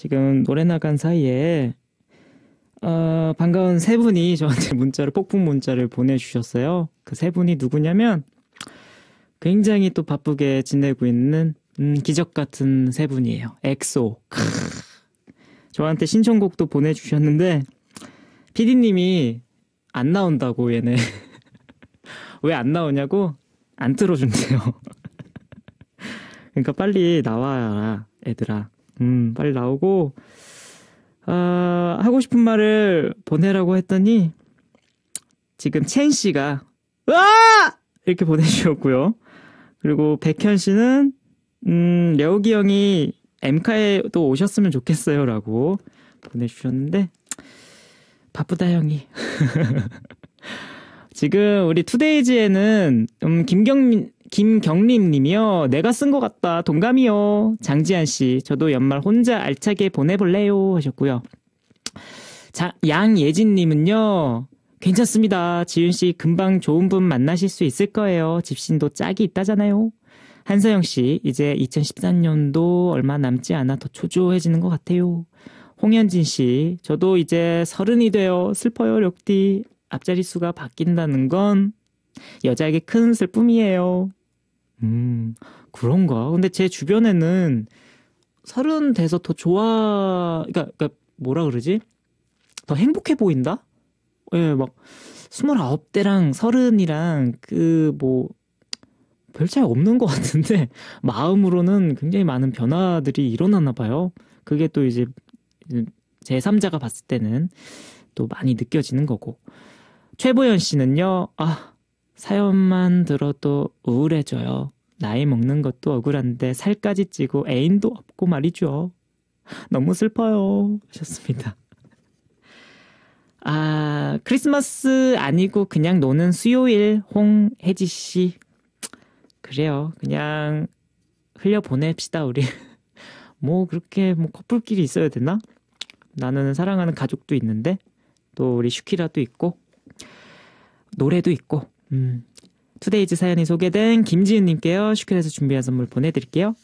지금 노래 나간 사이에 어, 반가운 세 분이 저한테 문자를 폭풍 문자를 보내주셨어요. 그 세 분이 누구냐면 굉장히 또 바쁘게 지내고 있는 음, 기적 같은 세 분이에요. 엑소. 크으. 저한테 신청곡도 보내주셨는데 피디님이 안 나온다고 얘네 왜 안 나오냐고 안 틀어준대요. 그러니까 빨리 나와라 얘들아 음, 빨리 나오고 아, 하고 싶은 말을 보내라고 했더니 지금 첸 씨가 으아! 이렇게 보내주셨고요. 그리고 백현 씨는 음, 려욱이 형이 엠카에 또 오셨으면 좋겠어요라고 보내주셨는데 바쁘다 형이. 지금 우리 투데이즈에는 음, 김경민 김경림님이요. 내가 쓴 것 같다. 동감이요. 장지한 씨, 저도 연말 혼자 알차게 보내볼래요. 하셨고요. 자, 양예진님은요. 괜찮습니다. 지윤 씨 금방 좋은 분 만나실 수 있을 거예요. 집신도 짝이 있다잖아요. 한서영 씨, 이제 2013년도 얼마 남지 않아 더 초조해지는 것 같아요. 홍현진 씨, 저도 이제 서른이 되어 슬퍼요, 력디. 앞자리 수가 바뀐다는 건 여자에게 큰 슬픔이에요. 음, 그런가? 근데 제 주변에는 서른 돼서 더 좋아, 그니까, 그니까, 뭐라 그러지? 더 행복해 보인다? 예, 막, 스물아홉 대랑 서른이랑 그, 뭐, 별 차이 없는 것 같은데, 마음으로는 굉장히 많은 변화들이 일어나나 봐요. 그게 또 이제, 제3자가 봤을 때는 또 많이 느껴지는 거고. 최보연 씨는요, 아, 사연만 들어도 우울해져요. 나이 먹는 것도 억울한데 살까지 찌고 애인도 없고 말이죠. 너무 슬퍼요. 하셨습니다. 아, 크리스마스 아니고 그냥 노는 수요일 홍혜지 씨. 그래요. 그냥 흘려 보냅시다, 우리. 뭐 그렇게 뭐 커플끼리 있어야 되나? 나는 사랑하는 가족도 있는데 또 우리 슈키라도 있고 노래도 있고 음. 투데이즈 사연이 소개된 김지은님께요. 슈크에서 준비한 선물 보내드릴게요.